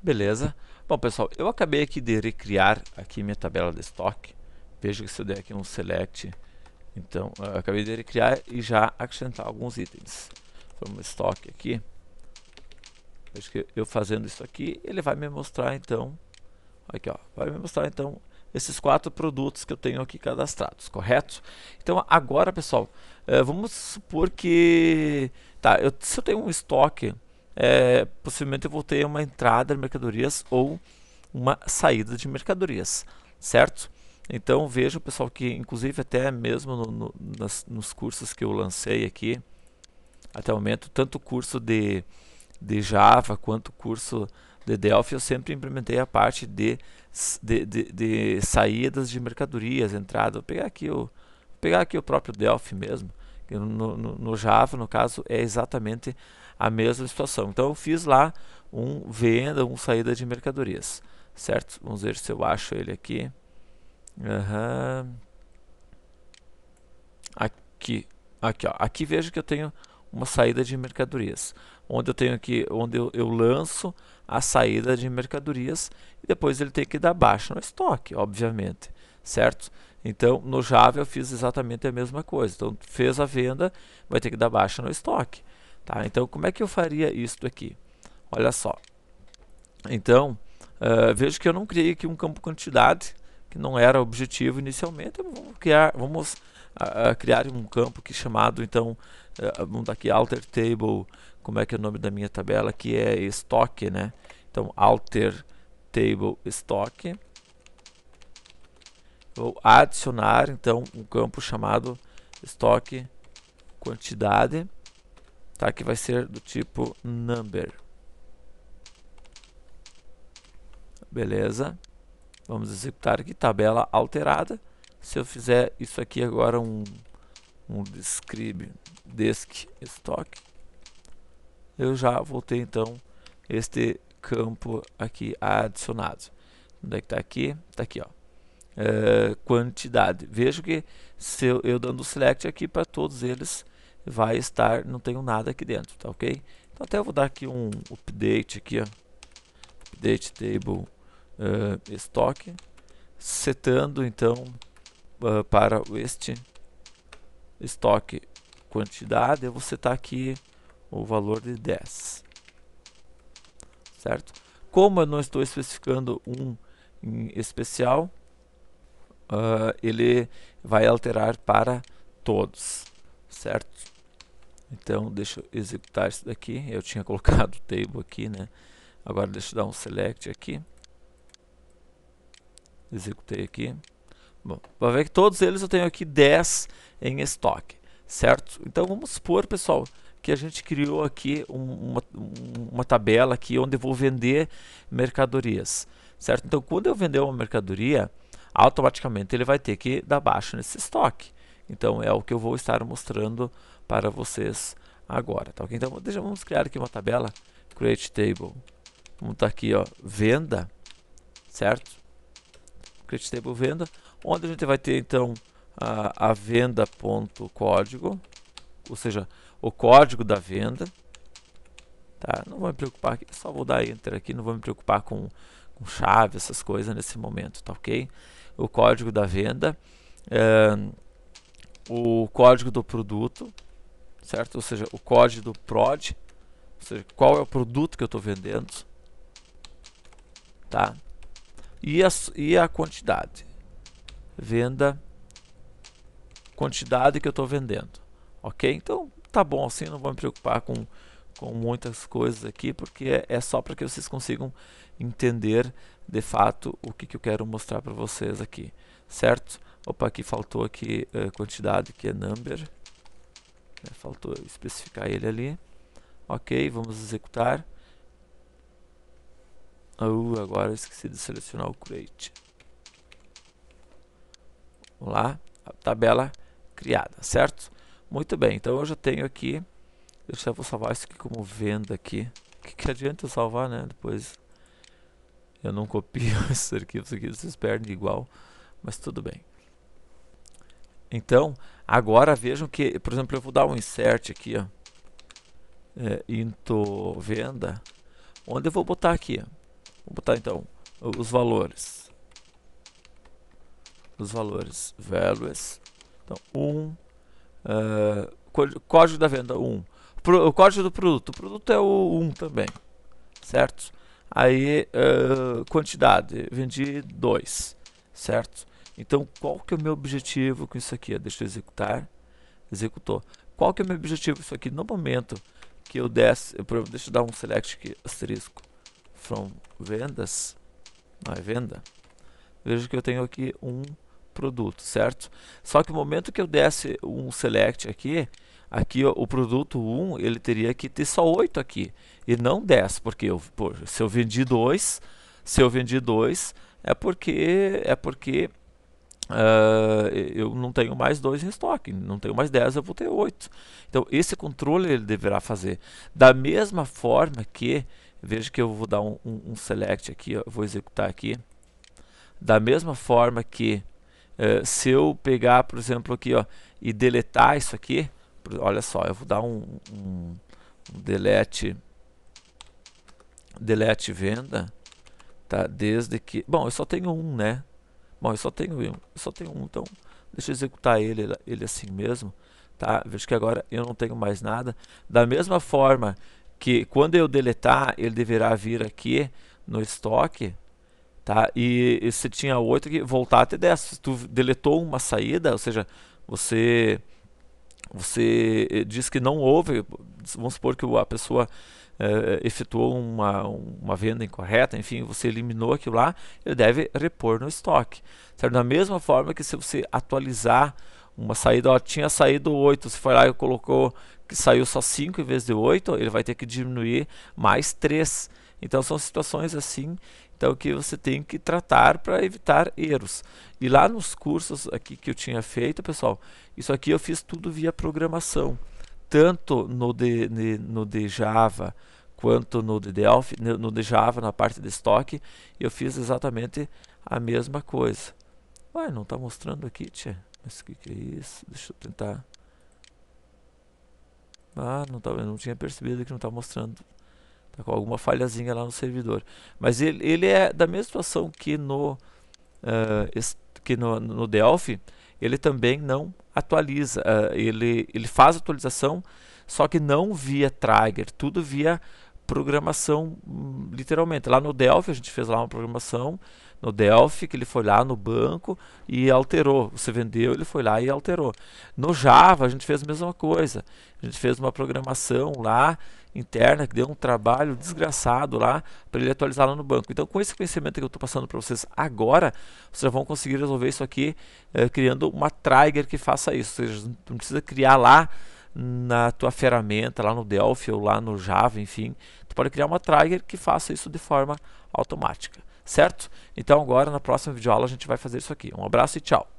Beleza. Bom, pessoal, eu acabei aqui de recriar aqui minha tabela de estoque. Veja que se eu der aqui um select, então, ah, eu acabei de recriar e já acrescentar alguns itens. Vamos estoque aqui. Vejo que eu fazendo isso aqui, ele vai me mostrar, então, aqui, ó, vai me mostrar, então, esses quatro produtos que eu tenho aqui cadastrados, correto? Então agora, pessoal, ah, vamos supor que, tá, eu, se eu tenho um estoque é, possivelmente eu vou ter uma entrada de mercadorias ou uma saída de mercadorias, certo? Então veja pessoal que inclusive até mesmo no, no, nas, nos cursos que eu lancei aqui até o momento, tanto o curso de, de Java quanto o curso de Delphi, eu sempre implementei a parte de, de, de, de saídas de mercadorias, entrada. Vou pegar aqui o, pegar aqui o próprio Delphi mesmo. No, no, no Java, no caso, é exatamente a mesma situação. Então eu fiz lá um venda, um saída de mercadorias, certo? Vamos ver se eu acho ele aqui. Uhum. Aqui, aqui, ó. aqui vejo que eu tenho uma saída de mercadorias, onde eu tenho aqui, onde eu, eu lanço a saída de mercadorias e depois ele tem que dar baixa no estoque, obviamente, certo? Então, no Java eu fiz exatamente a mesma coisa. Então, fez a venda, vai ter que dar baixa no estoque. Tá? Então, como é que eu faria isto aqui? Olha só. Então, uh, vejo que eu não criei aqui um campo quantidade, que não era objetivo inicialmente. Vamos criar, vamos, uh, criar um campo aqui chamado, então, eh, vamos dar aqui alter table, como é que é o nome da minha tabela, que é estoque, né? Então, alter table estoque. Vou adicionar, então, um campo chamado estoque quantidade tá, que vai ser do tipo number. Beleza. Vamos executar aqui, tabela alterada. Se eu fizer isso aqui agora, um, um describe, desk stock, eu já vou ter então este campo aqui adicionado. Onde é que está aqui? Está aqui, ó. É, quantidade. Vejo que se eu, eu dando select aqui para todos eles, vai estar, não tenho nada aqui dentro, tá ok? Então até eu vou dar aqui um update aqui, ó, update table uh, stock, setando então uh, para este estoque quantidade, eu vou setar aqui o valor de 10, certo? Como eu não estou especificando um em especial, uh, ele vai alterar para todos, certo? Então, deixa eu executar isso daqui. Eu tinha colocado o table aqui, né? Agora deixa eu dar um select aqui. Executei aqui. Bom, vai ver que todos eles eu tenho aqui 10 em estoque, certo? Então vamos supor, pessoal, que a gente criou aqui uma, uma tabela aqui onde eu vou vender mercadorias, certo? Então quando eu vender uma mercadoria, automaticamente ele vai ter que dar baixo nesse estoque. Então é o que eu vou estar mostrando para vocês agora, tá ok? Então deixa, vamos criar aqui uma tabela, create table. Vamos estar tá aqui, ó, venda, certo? Create table venda, onde a gente vai ter então a, a venda ponto código, ou seja, o código da venda. Tá? Não vou me preocupar, aqui, só vou dar enter aqui, não vou me preocupar com, com chave, essas coisas nesse momento, tá ok? O código da venda o código do produto, certo? Ou seja, o código do prod, ou seja, qual é o produto que eu estou vendendo, tá? E a, e a quantidade, venda, quantidade que eu estou vendendo, ok? Então tá bom assim, não vou me preocupar com com muitas coisas aqui, porque é, é só para que vocês consigam entender de fato o que, que eu quero mostrar para vocês aqui, certo? Opa, aqui faltou aqui a eh, quantidade, que é number. Né, faltou especificar ele ali. Ok, vamos executar. Uh, agora esqueci de selecionar o create. Vamos lá, a tabela criada, certo? Muito bem, então eu já tenho aqui, eu só vou salvar isso aqui como venda aqui. O que, que adianta eu salvar, né? Depois eu não copio esses arquivos aqui, vocês perdem igual, mas tudo bem. Então, agora vejam que, por exemplo, eu vou dar um insert aqui, ó, é, into venda, onde eu vou botar aqui, vou botar então os valores, os valores, values, então 1, um, uh, código da venda 1, um. o código do produto, o produto é o 1 um também, certo? Aí, uh, quantidade, vendi 2, certo? Então, qual que é o meu objetivo com isso aqui? Deixa eu executar. Executou. Qual que é o meu objetivo isso aqui? No momento que eu desce, eu, deixa eu dar um select aqui, asterisco, from vendas, não é venda. Veja que eu tenho aqui um produto, certo? Só que no momento que eu desse um select aqui, aqui ó, o produto 1, ele teria que ter só 8 aqui, e não 10, porque eu, pô, se eu vendi 2, se eu vendi 2, é porque, é porque Uh, eu não tenho mais dois em estoque, não tenho mais 10, eu vou ter 8. Então, esse controle ele deverá fazer. Da mesma forma que, veja que eu vou dar um, um, um select aqui, ó, vou executar aqui. Da mesma forma que, uh, se eu pegar, por exemplo, aqui ó, e deletar isso aqui, olha só, eu vou dar um, um delete, delete venda, tá? desde que, bom, eu só tenho um, né? Bom, eu só tenho um, só tenho um, então deixa eu executar ele, ele assim mesmo, tá? Vejo que agora eu não tenho mais nada. Da mesma forma que quando eu deletar, ele deverá vir aqui no estoque, tá? E, e se tinha 8 que voltar até 10. Se tu deletou uma saída, ou seja, você você eh, diz que não houve, vamos supor que a pessoa uh, efetuou uma, uma venda incorreta, enfim, você eliminou aquilo lá, ele deve repor no estoque. Certo? Da mesma forma que se você atualizar uma saída, ó, tinha saído 8, se foi lá e colocou que saiu só 5 em vez de 8, ele vai ter que diminuir mais 3. Então são situações assim então que você tem que tratar para evitar erros. E lá nos cursos aqui que eu tinha feito, pessoal, isso aqui eu fiz tudo via programação tanto no de, de, no de Java quanto no de Delphi, no de Java na parte de estoque, eu fiz exatamente a mesma coisa. Ué, não está mostrando aqui, tia? Mas o que, que é isso? Deixa eu tentar. Ah, não, tá, eu não tinha percebido que não está mostrando. Está com alguma falhazinha lá no servidor. Mas ele, ele é da mesma situação que no, uh, que no, no Delphi, ele também não atualiza, eh, ele, ele faz atualização, só que não via trigger. tudo via programação, hum, literalmente. Lá no Delphi, a gente fez lá uma programação no Delphi, que ele foi lá no banco e alterou. Você vendeu, ele foi lá e alterou. No Java, a gente fez a mesma coisa. A gente fez uma programação lá interna que deu um trabalho desgraçado lá para ele atualizar lá no banco. Então, com esse conhecimento que eu estou passando para vocês agora, vocês vão conseguir resolver isso aqui eh, criando uma trigger que faça isso. Ou seja, não precisa criar lá na tua ferramenta, lá no Delphi ou lá no Java, enfim. Tu pode criar uma trigger que faça isso de forma automática, certo? Então, agora na próxima videoaula a gente vai fazer isso aqui. Um abraço e tchau!